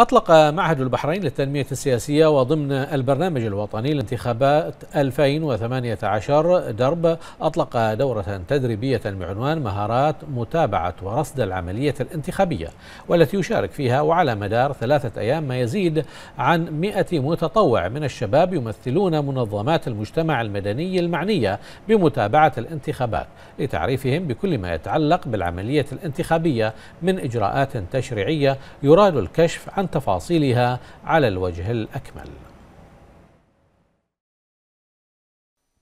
أطلق معهد البحرين للتنمية السياسية وضمن البرنامج الوطني لانتخابات 2018 درب أطلق دورة تدريبية بعنوان مهارات متابعة ورصد العملية الانتخابية والتي يشارك فيها وعلى مدار ثلاثة أيام ما يزيد عن 100 متطوع من الشباب يمثلون منظمات المجتمع المدني المعنية بمتابعة الانتخابات لتعريفهم بكل ما يتعلق بالعملية الانتخابية من إجراءات تشريعية يراد الكشف عن تفاصيلها على الوجه الأكمل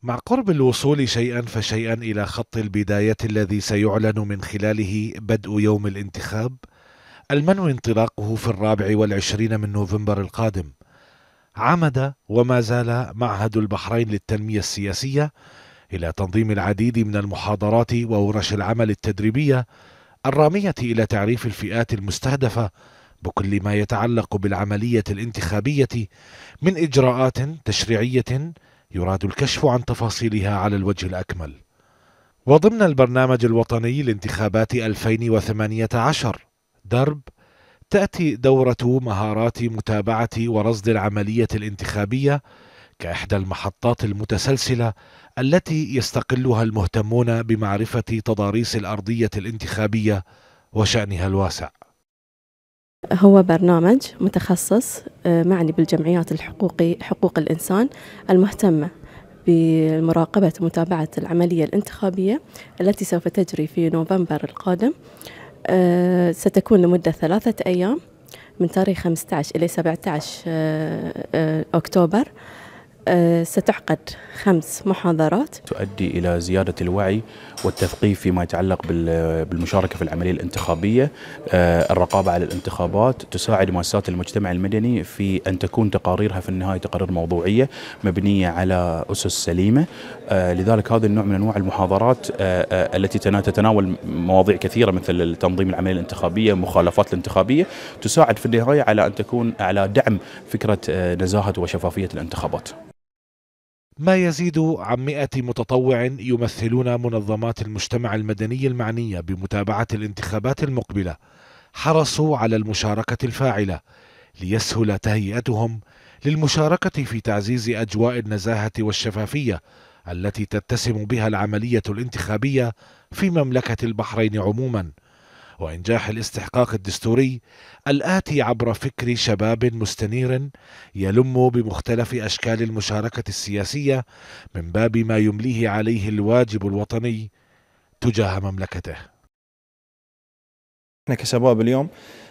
مع قرب الوصول شيئا فشيئا إلى خط البداية الذي سيعلن من خلاله بدء يوم الانتخاب المنوي انطلاقه في الرابع والعشرين من نوفمبر القادم عمد وما زال معهد البحرين للتنمية السياسية إلى تنظيم العديد من المحاضرات وورش العمل التدريبية الرامية إلى تعريف الفئات المستهدفة بكل ما يتعلق بالعمليه الانتخابيه من اجراءات تشريعيه يراد الكشف عن تفاصيلها على الوجه الاكمل وضمن البرنامج الوطني لانتخابات 2018 درب تأتي دورة مهارات متابعة ورصد العملية الانتخابية كإحدى المحطات المتسلسلة التي يستقلها المهتمون بمعرفة تضاريس الأرضية الانتخابية وشأنها الواسع. هو برنامج متخصص آه، معني بالجمعيات الحقوقي حقوق الإنسان المهتمة بمراقبة ومتابعة العملية الانتخابية التي سوف تجري في نوفمبر القادم آه، ستكون لمدة ثلاثة أيام من تاريخ 15 إلى 17 آه، أكتوبر آه، ستعقد خمس محاضرات تؤدي إلى زيادة الوعي والتثقيف فيما يتعلق بالمشاركة في العملية الانتخابية آه، الرقابة على الانتخابات تساعد مؤسسات المجتمع المدني في أن تكون تقاريرها في النهاية تقارير موضوعية مبنية على أسس سليمة آه، لذلك هذا النوع من أنواع المحاضرات التي تتناول مواضيع كثيرة مثل تنظيم العملية الانتخابية مخالفات الانتخابية تساعد في النهاية على أن تكون على دعم فكرة نزاهة وشفافية الانتخابات ما يزيد عن 100 متطوع يمثلون منظمات المجتمع المدني المعنية بمتابعة الانتخابات المقبلة حرصوا على المشاركة الفاعلة ليسهل تهيئتهم للمشاركة في تعزيز أجواء النزاهة والشفافية التي تتسم بها العملية الانتخابية في مملكة البحرين عموماً وإنجاح الاستحقاق الدستوري الآتي عبر فكر شباب مستنير يلم بمختلف أشكال المشاركة السياسية من باب ما يمليه عليه الواجب الوطني تجاه مملكته احنا كشباب اليوم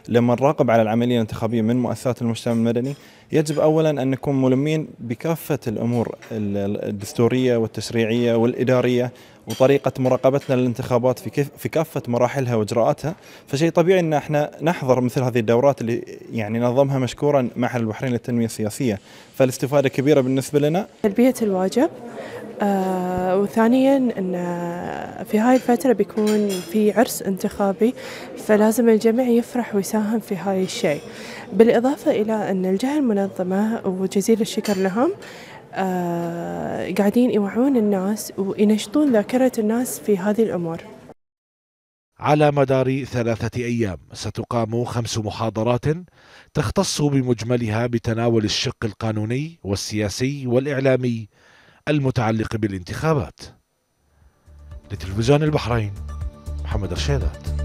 لما نراقب على العمليه الانتخابيه من مؤسسات المجتمع المدني يجب اولا ان نكون ملمين بكافه الامور الدستوريه والتشريعيه والاداريه وطريقه مراقبتنا للانتخابات في كيف في كافه مراحلها واجراءاتها فشيء طبيعي ان احنا نحضر مثل هذه الدورات اللي يعني نظمها مشكورا معهد البحرين للتنميه السياسيه فالاستفاده كبيره بالنسبه لنا تلبيه الواجب آه وثانيا ان في هاي الفتره بيكون في عرس انتخابي فلازم الجميع يفرح ويساهم في هاي الشيء بالاضافه الى ان الجهه المنظمه وجزيل الشكر لهم آه قاعدين يوعون الناس وينشطون ذاكره الناس في هذه الامور على مدار ثلاثة أيام ستقام خمس محاضرات تختص بمجملها بتناول الشق القانوني والسياسي والإعلامي المتعلقة بالانتخابات لتلفزيون البحرين محمد رشيدات